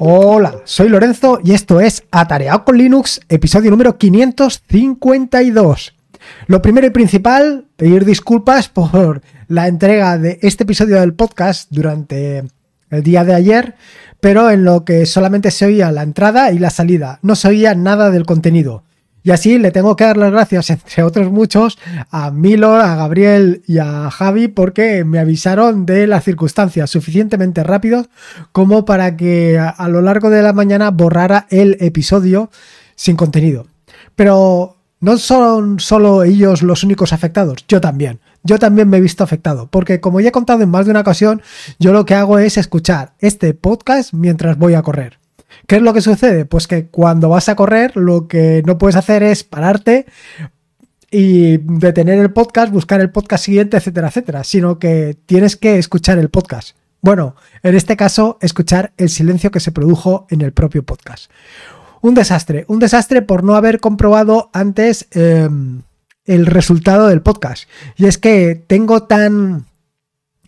Hola, soy Lorenzo y esto es Atareado con Linux, episodio número 552. Lo primero y principal, pedir disculpas por la entrega de este episodio del podcast durante el día de ayer, pero en lo que solamente se oía la entrada y la salida, no se oía nada del contenido. Y así le tengo que dar las gracias, entre otros muchos, a Milo, a Gabriel y a Javi porque me avisaron de las circunstancias suficientemente rápido como para que a lo largo de la mañana borrara el episodio sin contenido. Pero no son solo ellos los únicos afectados, yo también. Yo también me he visto afectado, porque como ya he contado en más de una ocasión, yo lo que hago es escuchar este podcast mientras voy a correr. ¿Qué es lo que sucede? Pues que cuando vas a correr, lo que no puedes hacer es pararte y detener el podcast, buscar el podcast siguiente, etcétera, etcétera, sino que tienes que escuchar el podcast. Bueno, en este caso, escuchar el silencio que se produjo en el propio podcast. Un desastre, un desastre por no haber comprobado antes em, el resultado del podcast. Y es que tengo tan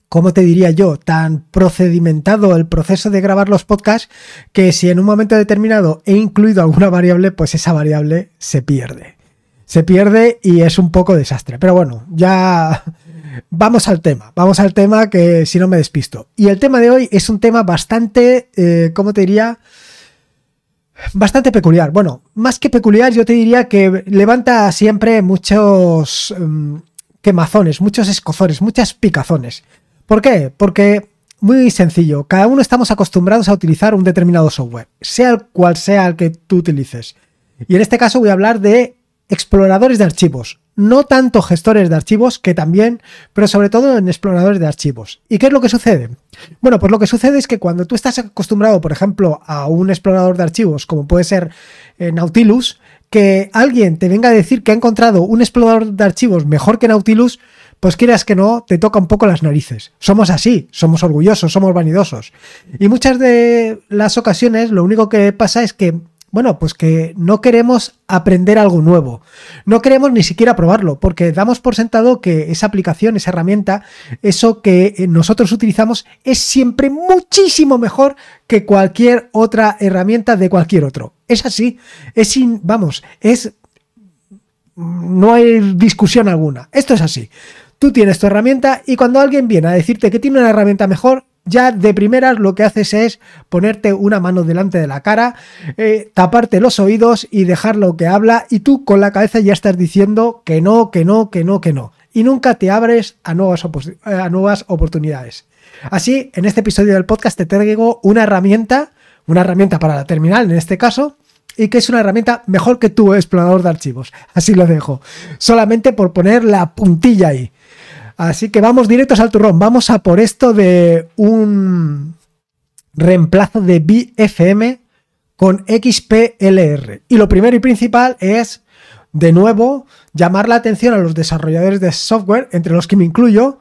¿cómo te diría yo? Tan procedimentado el proceso de grabar los podcasts que si en un momento determinado he incluido alguna variable, pues esa variable se pierde. Se pierde y es un poco desastre. Pero bueno, ya vamos al tema. Vamos al tema que si no me despisto. Y el tema de hoy es un tema bastante, eh, ¿cómo te diría? bastante peculiar. Bueno, más que peculiar, yo te diría que levanta siempre muchos mm, quemazones, muchos escozones, muchas picazones. ¿Por qué? Porque, muy sencillo, cada uno estamos acostumbrados a utilizar un determinado software, sea el cual sea el que tú utilices. Y en este caso voy a hablar de exploradores de archivos, no tanto gestores de archivos, que también, pero sobre todo en exploradores de archivos. ¿Y qué es lo que sucede? Bueno, pues lo que sucede es que cuando tú estás acostumbrado, por ejemplo, a un explorador de archivos, como puede ser eh, Nautilus, que alguien te venga a decir que ha encontrado un explorador de archivos mejor que Nautilus, pues quieras que no, te toca un poco las narices. Somos así, somos orgullosos, somos vanidosos. Y muchas de las ocasiones lo único que pasa es que, bueno, pues que no queremos aprender algo nuevo. No queremos ni siquiera probarlo, porque damos por sentado que esa aplicación, esa herramienta, eso que eh, nosotros utilizamos es siempre muchísimo mejor que cualquier otra herramienta de cualquier otro. Es así, es sin, vamos, es no hay discusión alguna. Esto es así. Tú tienes tu herramienta y cuando alguien viene a decirte que tiene una herramienta mejor, ya de primeras lo que haces es ponerte una mano delante de la cara, eh, taparte los oídos y dejar lo que habla y tú con la cabeza ya estás diciendo que no, que no, que no, que no. Y nunca te abres a nuevas, a nuevas oportunidades. Así, en este episodio del podcast te traigo una herramienta, una herramienta para la terminal en este caso, y que es una herramienta mejor que tu explorador de archivos. Así lo dejo. Solamente por poner la puntilla ahí. Así que vamos directos al turrón, vamos a por esto de un reemplazo de BFM con XPLR. Y lo primero y principal es, de nuevo, llamar la atención a los desarrolladores de software, entre los que me incluyo,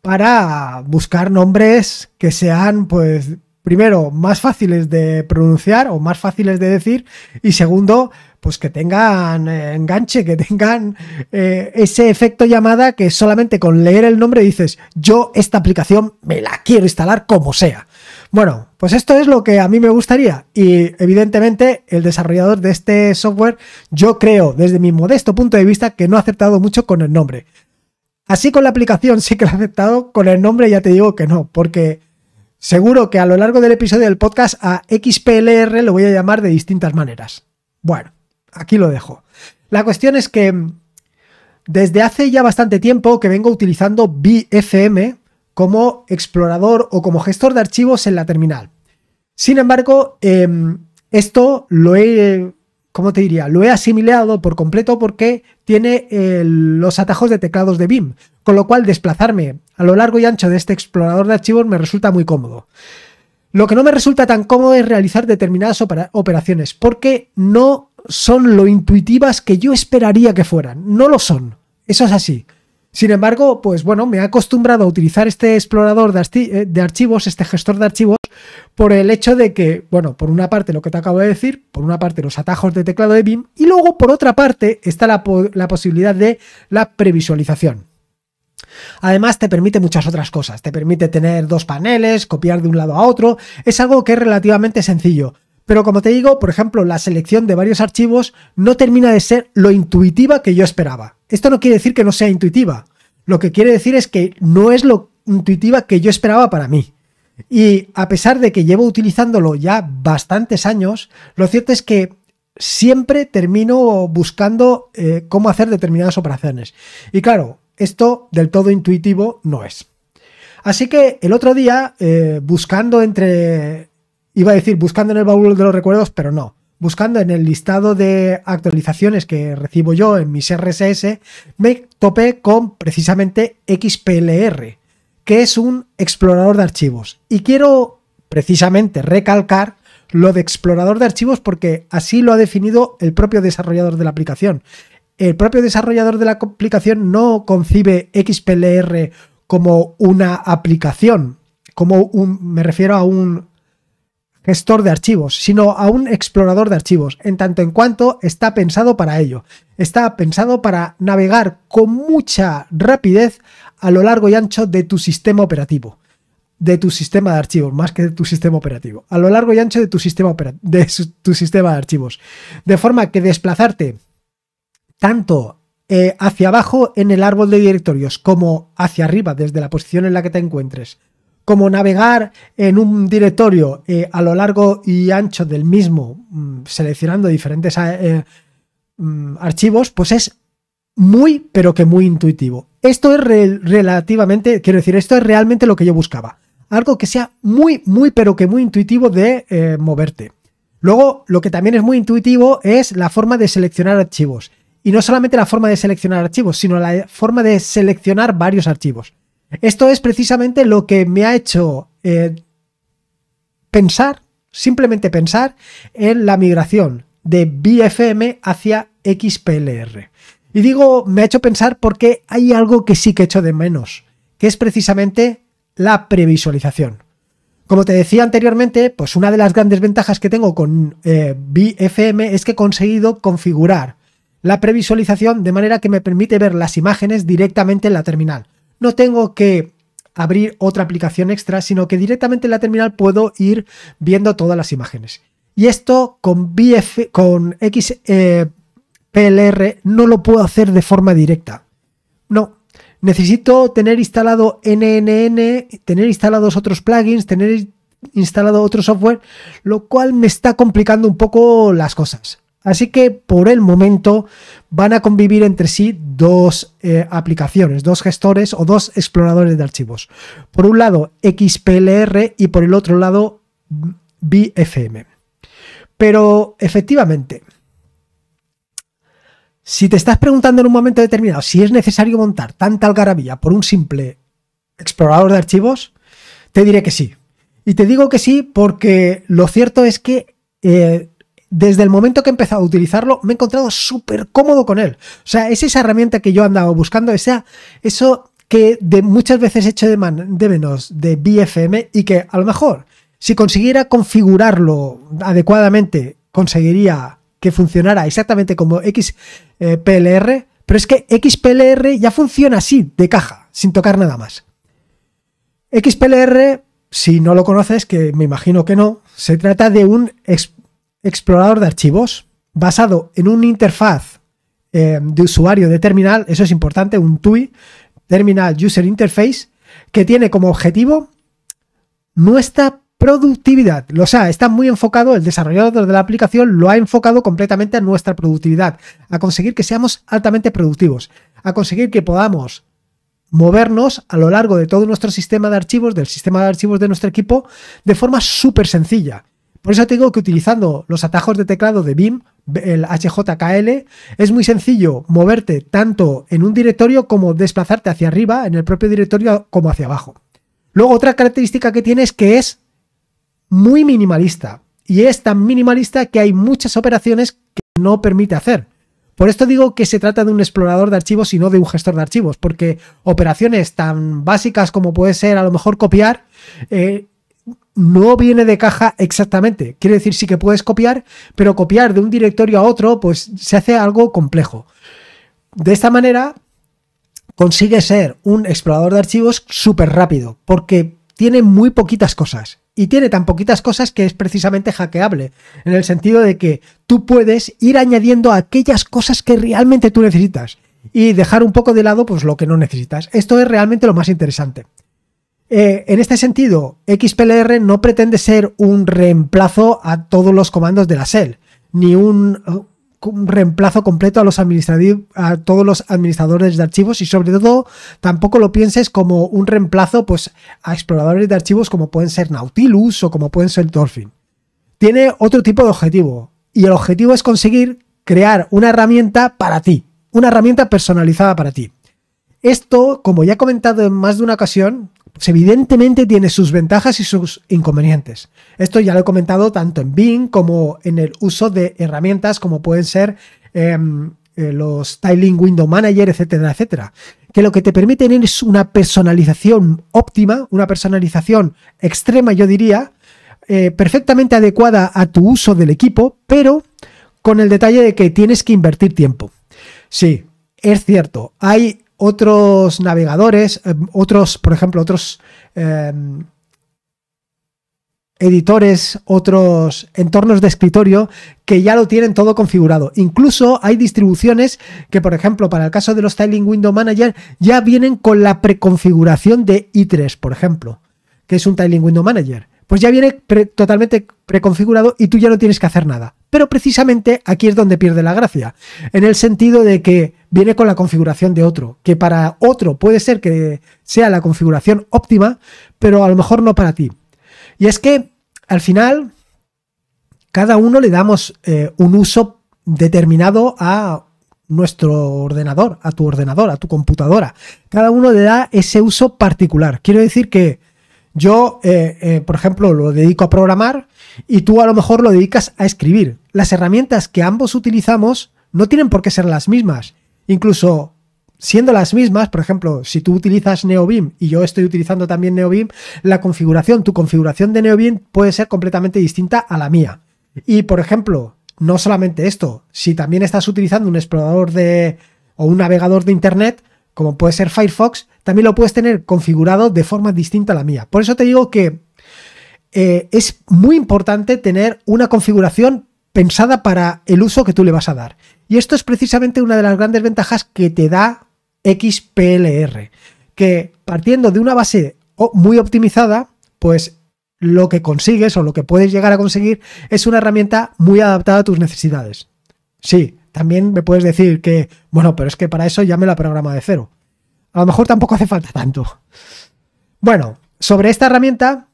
para buscar nombres que sean, pues, primero, más fáciles de pronunciar o más fáciles de decir, y segundo, pues que tengan eh, enganche, que tengan eh, ese efecto llamada que solamente con leer el nombre dices, yo esta aplicación me la quiero instalar como sea. Bueno, pues esto es lo que a mí me gustaría y evidentemente el desarrollador de este software yo creo desde mi modesto punto de vista que no ha aceptado mucho con el nombre. Así con la aplicación sí que lo ha aceptado, con el nombre ya te digo que no, porque seguro que a lo largo del episodio del podcast a XPLR lo voy a llamar de distintas maneras. Bueno, aquí lo dejo. La cuestión es que mm, desde hace ya bastante tiempo que vengo utilizando BFM como explorador o como gestor de archivos en la terminal. Sin embargo, em, esto lo he, ¿cómo te diría? Lo he asimilado por completo porque tiene eh, los atajos de teclados de BIM, con lo cual desplazarme a lo largo y ancho de este explorador de archivos me resulta muy cómodo. Lo que no me resulta tan cómodo es realizar determinadas operaciones porque no son lo intuitivas que yo esperaría que fueran. No lo son. Eso es así. Sin embargo, pues bueno, me he acostumbrado a utilizar este explorador eh, de, archivos, este gestor de archivos, por el hecho de que, bueno, por una parte lo que te acabo de decir, por una parte los atajos de teclado de BIM y luego por otra parte está la posibilidad de la previsualización. Además te permite muchas otras cosas, te permite tener dos paneles, copiar de un lado a otro, es algo que es relativamente sencillo, pero como te digo, por ejemplo, la selección de varios archivos no termina de ser lo intuitiva que yo esperaba. Esto no quiere decir que no sea intuitiva. Lo que quiere decir es que no es lo intuitiva que yo esperaba para mí. Y a pesar de que llevo utilizándolo ya bastantes años, lo cierto es que siempre termino buscando eh, cómo hacer determinadas operaciones. Y claro, esto del todo intuitivo no es. Así que el otro día, eh, buscando entre iba a decir buscando en el baúl de los recuerdos, pero no. Buscando en el listado de actualizaciones que recibo yo en mis RSS, me topé con precisamente XPLR, que es un explorador de archivos. Y quiero precisamente recalcar lo de explorador de archivos porque así lo ha definido el propio desarrollador de la aplicación. El propio desarrollador de la aplicación no concibe XPLR como una aplicación, como un, me refiero a un gestor de archivos, sino a un explorador de archivos, en tanto en cuanto está pensado para ello. Está pensado para navegar con mucha rapidez a lo largo y ancho de tu sistema operativo, de tu sistema de archivos, más que de tu sistema operativo, a lo largo y ancho de tu sistema, de tu sistema de archivos. De forma que desplazarte tanto eh, hacia abajo en el árbol de directorios como hacia arriba desde la posición en la que te encuentres como navegar en un directorio eh, a lo largo y ancho del mismo, mm, seleccionando diferentes eh, mm, archivos, pues es muy, pero que muy intuitivo. Esto es relativamente, quiero decir, esto es realmente lo que yo buscaba. Algo que sea muy, muy, pero que muy intuitivo de eh, moverte. Luego, lo que también es muy intuitivo es la forma de seleccionar archivos. Y no solamente la forma de seleccionar archivos, sino la forma de seleccionar varios archivos. Esto es precisamente lo que me ha hecho eh, pensar, simplemente pensar, en la migración de BFM hacia XPLR. Y digo, me ha hecho pensar porque hay algo que sí que echo de menos, que es precisamente la previsualización. Como te decía anteriormente, pues una de las grandes ventajas que tengo con eh, BFM es que he conseguido configurar la previsualización de manera que me permite ver las imágenes directamente en la terminal no tengo que abrir otra aplicación extra, sino que directamente en la terminal puedo ir viendo todas las imágenes. Y esto con, con XPLR eh, no lo puedo hacer de forma directa. No, necesito tener instalado NNN, tener instalados otros plugins, tener instalado otro software, lo cual me está complicando un poco las cosas. Así que por el momento van a convivir entre sí dos eh, aplicaciones, dos gestores o dos exploradores de archivos. Por un lado XPLR y por el otro lado BFM. Pero efectivamente, si te estás preguntando en un momento determinado si es necesario montar tanta algarabía por un simple explorador de archivos, te diré que sí. Y te digo que sí porque lo cierto es que eh, desde el momento que he empezado a utilizarlo, me he encontrado súper cómodo con él. O sea, es esa herramienta que yo andaba buscando, esa, eso que de muchas veces he hecho de, de menos de BFM y que a lo mejor, si consiguiera configurarlo adecuadamente, conseguiría que funcionara exactamente como XPLR, pero es que XPLR ya funciona así, de caja, sin tocar nada más. XPLR, si no lo conoces, que me imagino que no, se trata de un, explorador de archivos basado en una interfaz eh, de usuario de terminal, eso es importante, un TUI, Terminal User Interface, que tiene como objetivo nuestra productividad. O sea, está muy enfocado, el desarrollador de la aplicación lo ha enfocado completamente a nuestra productividad, a conseguir que seamos altamente productivos, a conseguir que podamos movernos a lo largo de todo nuestro sistema de archivos, del sistema de archivos de nuestro equipo, de forma súper sencilla. Por eso digo que utilizando los atajos de teclado de BIM, el HJKL, es muy sencillo moverte tanto en un directorio como desplazarte hacia arriba en el propio directorio como hacia abajo. Luego otra característica que tiene es que es muy minimalista y es tan minimalista que hay muchas operaciones que no permite hacer. Por esto digo que se trata de un explorador de archivos y no de un gestor de archivos, porque operaciones tan básicas como puede ser a lo mejor copiar, eh, no viene de caja exactamente. Quiere decir, sí que puedes copiar, pero copiar de un directorio a otro, pues se hace algo complejo. De esta manera, consigue ser un explorador de archivos súper rápido, porque tiene muy poquitas cosas. Y tiene tan poquitas cosas que es precisamente hackeable, en el sentido de que tú puedes ir añadiendo aquellas cosas que realmente tú necesitas y dejar un poco de lado pues, lo que no necesitas. Esto es realmente lo más interesante. Eh, en este sentido, XPLR no pretende ser un reemplazo a todos los comandos de la shell, ni un, eh, reemplazo completo a, todos los administradores de archivos y sobre todo tampoco lo pienses como un reemplazo pues, a exploradores de archivos como pueden ser Nautilus o como pueden ser Dolphin. Tiene otro tipo de objetivo y el objetivo es conseguir crear una herramienta para ti, una herramienta personalizada para ti. Esto, como ya he comentado en más de una ocasión, pues evidentemente tiene sus ventajas y sus inconvenientes. Esto ya lo he comentado tanto en Bing como en el uso de herramientas como pueden ser em, eh, los Tiling Window Manager, etcétera, etcétera. Que lo que te permiten es una personalización óptima, una personalización extrema, yo diría, eh, perfectamente adecuada a tu uso del equipo, pero con el detalle de que tienes que invertir tiempo. Sí, es cierto, hay otros navegadores, eh, otros, por ejemplo, otros eh, editores, otros entornos de escritorio que ya lo tienen todo configurado. Incluso hay distribuciones que, por ejemplo, para el caso de los Tiling Window Manager, ya vienen con la preconfiguración de i3, por ejemplo, que es un Tiling Window Manager. Pues ya viene totalmente preconfigurado y tú ya no tienes que hacer nada. Pero precisamente aquí es donde pierde la gracia, en el sentido de que viene con la configuración de otro, que para otro puede ser que sea la configuración óptima, pero a lo mejor no para ti. Y es que al final, cada uno le damos eh, un uso determinado a nuestro ordenador, a tu ordenador, a tu computadora. Cada uno le da ese uso particular. Quiero decir que yo, eh, eh, por ejemplo, lo dedico a programar y tú a lo mejor lo dedicas a escribir. Las herramientas que ambos utilizamos no tienen por qué ser las mismas incluso siendo las mismas, por ejemplo, si tú utilizas NeoBeam y yo estoy utilizando también NeoBeam, la configuración, tu configuración de NeoBeam puede ser completamente distinta a la mía. Y por ejemplo, no solamente esto, si también estás utilizando un explorador de o un navegador de internet, como puede ser Firefox, también lo puedes tener configurado de forma distinta a la mía. Por eso te digo que eh, es muy importante tener una configuración pensada para el uso que tú le vas a dar. Y esto es precisamente una de las grandes ventajas que te da XPLR, que partiendo de una base muy optimizada, pues lo que consigues o lo que puedes llegar a conseguir es una herramienta muy adaptada a tus necesidades. Sí, también me puedes decir que, bueno, pero es que para eso ya me la programa de cero. A lo mejor tampoco hace falta tanto. Bueno, sobre esta herramienta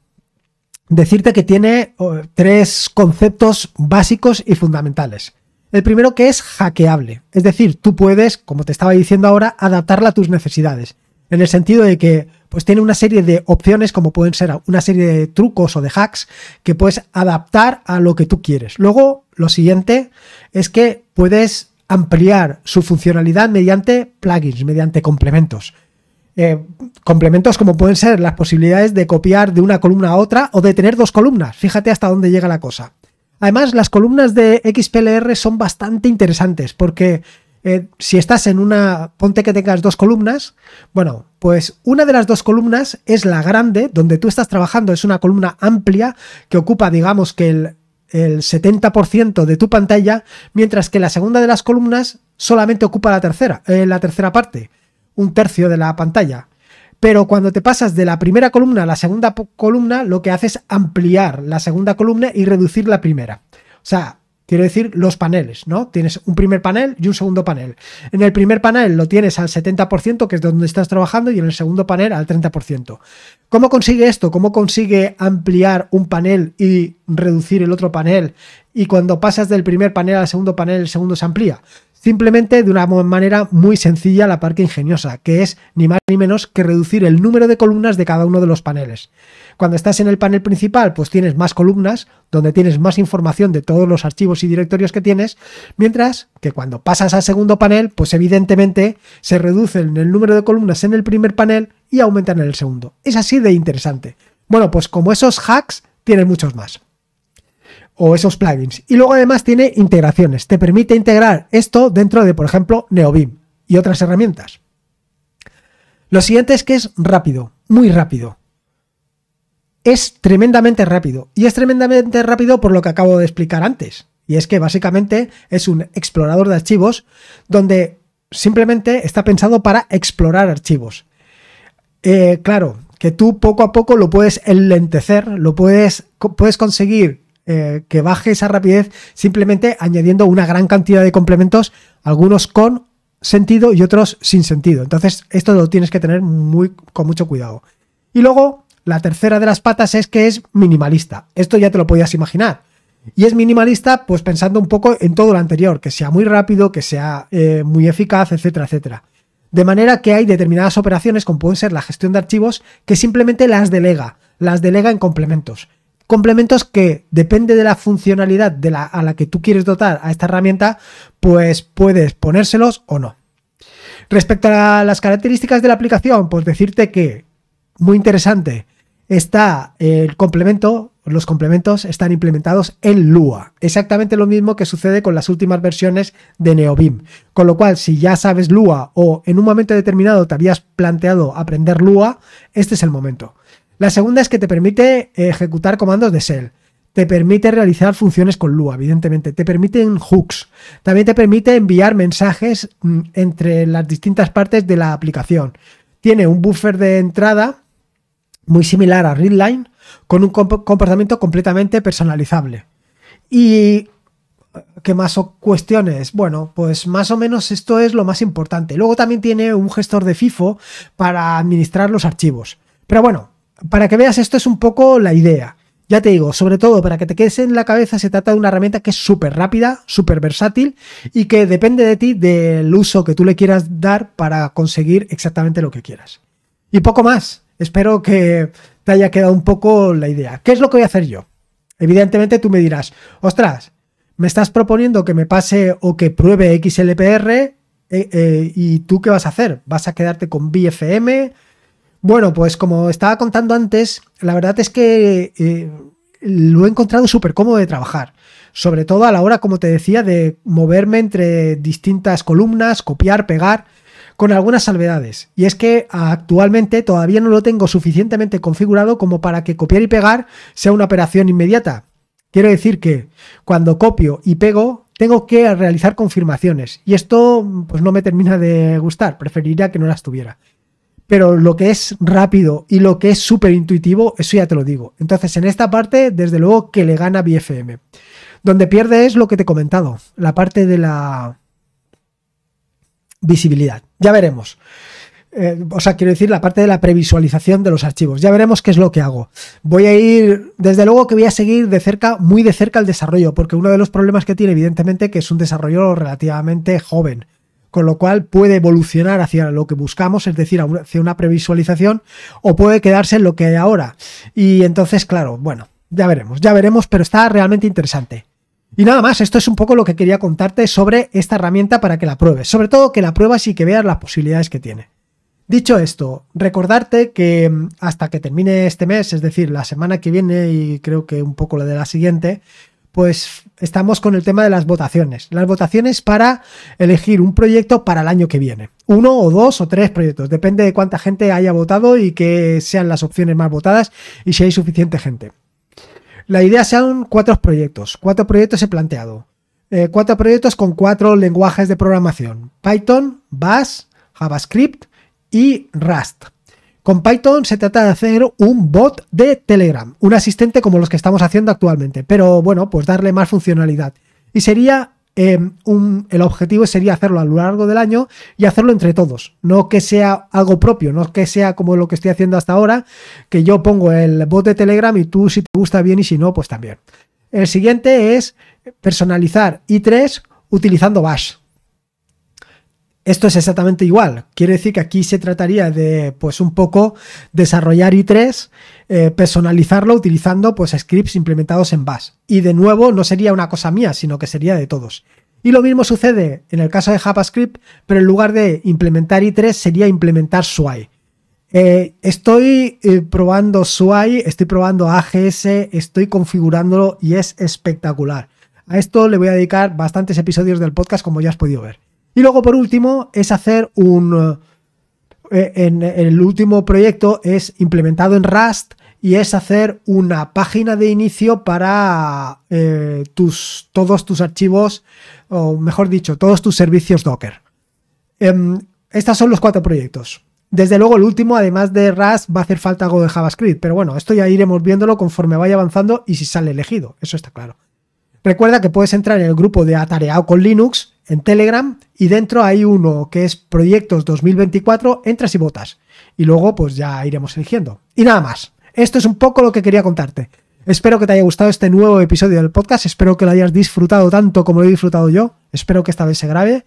decirte que tiene tres conceptos básicos y fundamentales. El primero que es hackeable, es decir, tú puedes, como te estaba diciendo ahora, adaptarla a tus necesidades, en el sentido de que pues tiene una serie de opciones como pueden ser una serie de trucos o de hacks que puedes adaptar a lo que tú quieres. Luego, lo siguiente es que puedes ampliar su funcionalidad mediante plugins, mediante complementos. Eh, complementos como pueden ser las posibilidades de copiar de una columna a otra o de tener dos columnas. Fíjate hasta dónde llega la cosa. Además, las columnas de XPLR son bastante interesantes porque eh, si estás en una, ponte que tengas dos columnas, bueno, pues una de las dos columnas es la grande, donde tú estás trabajando, es una columna amplia que ocupa, digamos que el, el 70% de tu pantalla, mientras que la segunda de las columnas solamente ocupa la tercera, eh, la tercera parte un tercio de la pantalla. Pero cuando te pasas de la primera columna a la segunda columna, lo que hace es ampliar la segunda columna y reducir la primera. O sea, quiero decir los paneles, ¿no? Tienes un primer panel y un segundo panel. En el primer panel lo tienes al 70%, que es donde estás trabajando, y en el segundo panel al 30%. ¿Cómo consigue esto? ¿Cómo consigue ampliar un panel y reducir el otro panel? Y cuando pasas del primer panel al segundo panel, el segundo se amplía Simplemente de una manera muy sencilla la parte ingeniosa, que es ni más ni menos que reducir el número de columnas de cada uno de los paneles. Cuando estás en el panel principal, pues tienes más columnas, donde tienes más información de todos los archivos y directorios que tienes, mientras que cuando pasas al segundo panel, pues evidentemente se reducen el número de columnas en el primer panel y aumentan en el segundo. Es así de interesante. Bueno, pues como esos hacks, tienen muchos más o esos plugins. Y luego además tiene integraciones. Te permite integrar esto dentro de, por ejemplo, Neovim y otras herramientas. Lo siguiente es que es rápido, muy rápido. Es tremendamente rápido. Y es tremendamente rápido por lo que acabo de explicar antes. Y es que básicamente es un explorador de archivos donde simplemente está pensado para explorar archivos. Eh, claro, que tú poco a poco lo puedes enlentecer, lo puedes, puedes conseguir eh, que baje esa rapidez simplemente añadiendo una gran cantidad de complementos, algunos con sentido y otros sin sentido. Entonces, esto lo tienes que tener muy, con mucho cuidado. Y luego, la tercera de las patas es que es minimalista. Esto ya te lo podías imaginar. Y es minimalista, pues pensando un poco en todo lo anterior, que sea muy rápido, que sea eh, muy eficaz, etcétera, etcétera. De manera que hay determinadas operaciones, como pueden ser la gestión de archivos, que simplemente las delega, las delega en complementos complementos que depende de la funcionalidad de a la que tú quieres dotar a esta herramienta, pues puedes ponérselos o no. Respecto a las características de la aplicación, pues decirte que, muy interesante, está el complemento, los complementos están implementados en Lua, exactamente lo mismo que sucede con las últimas versiones de NeoBeam. Con lo cual, si ya sabes Lua o en un momento determinado te habías planteado aprender Lua, este es el momento. La segunda es que te permite ejecutar comandos de shell. Te permite realizar funciones con Lua, evidentemente. Te permiten hooks. También te permite enviar mensajes mm, entre las distintas partes de la aplicación. Tiene un buffer de entrada muy similar a Readline, con un comportamiento completamente personalizable. Y eh, ¿Qué más cuestiones? Bueno, pues más o menos esto es lo más importante. Luego también tiene un gestor de FIFO para administrar los archivos. Pero bueno, para que veas, esto es un poco la idea. Ya te digo, sobre todo para que te quedes en la cabeza, se trata de una herramienta que es súper rápida, súper versátil y que depende de ti del uso que tú le quieras dar para conseguir exactamente lo que quieras. Y poco más. Espero que te haya quedado un poco la idea. ¿Qué es lo que voy a hacer yo? Evidentemente tú me dirás, ostras, me estás proponiendo que me pase o que pruebe XLPR eh, eh, y tú qué vas a hacer? ¿Vas a quedarte con BFM? Bueno, pues como estaba contando antes, la verdad es que eh, lo he encontrado súper cómodo de trabajar. Sobre todo a la hora, como te decía, de moverme entre distintas columnas, copiar, pegar, con algunas salvedades. Y es que actualmente todavía no lo tengo suficientemente configurado como para que copiar y pegar sea una operación inmediata. Quiero decir que cuando copio y pego, tengo que realizar confirmaciones. Y esto pues no me termina de gustar, preferiría que no las tuviera pero lo que es rápido y lo que es súper intuitivo, eso ya te lo digo. Entonces, en esta parte, desde luego que le gana BFM. Donde pierde es lo que te he comentado, la parte de la visibilidad. Ya veremos. Eh, o sea, quiero decir la parte de la previsualización de los archivos. Ya veremos qué es lo que hago. Voy a ir, desde luego que voy a seguir de cerca, muy de cerca el desarrollo, porque uno de los problemas que tiene, evidentemente, que es un desarrollo relativamente joven con lo cual puede evolucionar hacia lo que buscamos, es decir, hacia una previsualización, o puede quedarse en lo que hay ahora. Y entonces, claro, bueno, ya veremos, ya veremos, pero está realmente interesante. Y nada más, esto es un poco lo que quería contarte sobre esta herramienta para que la pruebes, sobre todo que la pruebas y que veas las posibilidades que tiene. Dicho esto, recordarte que mm, hasta que termine este mes, es decir, la semana que viene y creo que un poco la de la siguiente, pues estamos con el tema de las votaciones. Las votaciones para elegir un proyecto para el año que viene. Uno o dos o tres proyectos, depende de cuánta gente haya votado y que sean las opciones más votadas y si hay suficiente gente. La idea son cuatro proyectos. Cuatro proyectos he planteado. Eh, cuatro proyectos con cuatro lenguajes de programación. Python, Bash, JavaScript y Rust. Con Python se trata de hacer un bot de Telegram, un asistente como los que estamos haciendo actualmente, pero bueno, pues darle más funcionalidad. Y sería em, un, el objetivo sería hacerlo a lo largo del año y hacerlo entre todos. No que sea algo propio, no que sea como lo que estoy haciendo hasta ahora, que yo pongo el bot de Telegram y tú si te gusta bien y si no, pues también. El siguiente es personalizar I3 utilizando Bash esto es exactamente igual. Quiere decir que aquí se trataría de, pues, un poco desarrollar i3, eh, personalizarlo utilizando, pues, scripts implementados en Bash. Y de nuevo, no sería una cosa mía, sino que sería de todos. Y lo mismo sucede en el caso de JavaScript, pero en lugar de implementar i3 sería implementar SWI. Eh, eh, estoy probando SWI, estoy probando AGS, estoy configurándolo y es espectacular. A esto le voy a dedicar bastantes episodios del podcast, como ya has podido ver. Y luego, por último, es hacer un... Eh, eh, en, el último proyecto es implementado en Rust y es hacer una página de inicio para eh, tus, todos tus archivos, o mejor dicho, todos tus servicios Docker. Em, estos son los cuatro proyectos. Desde luego, el último, además de Rust, va a hacer falta algo de JavaScript, pero bueno, esto ya iremos viéndolo conforme vaya avanzando y si sale elegido, eso está claro. Recuerda que puedes entrar en el grupo de Atareado con Linux en Telegram y dentro hay uno que es Proyectos 2024, entras y votas. Y luego pues ya iremos eligiendo. Y nada más. Esto es un poco lo que quería contarte. Espero que te haya gustado este nuevo episodio del podcast. Espero que lo hayas disfrutado tanto como lo he disfrutado yo. Espero que esta vez se grabe.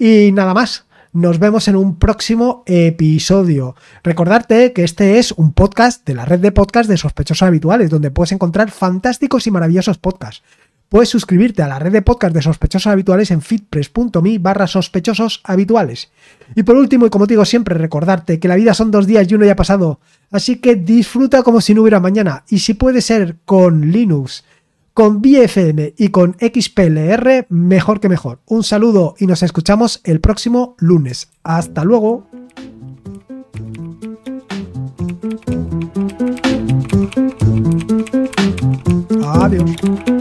Y nada más. Nos vemos en un próximo episodio. Recordarte que este es un podcast de la red de podcasts de sospechosos habituales, donde puedes encontrar fantásticos y maravillosos podcasts puedes suscribirte a la red de podcast de sospechosos habituales en fitpress.me barra sospechosos habituales. Y por último, y como digo siempre, recordarte que la vida son dos días y uno ya ha pasado, así que disfruta como si no hubiera mañana. Y si puede ser con Linux, con BFM y con XPLR, mejor que mejor. Un saludo y nos escuchamos el próximo lunes. Hasta luego. Adiós.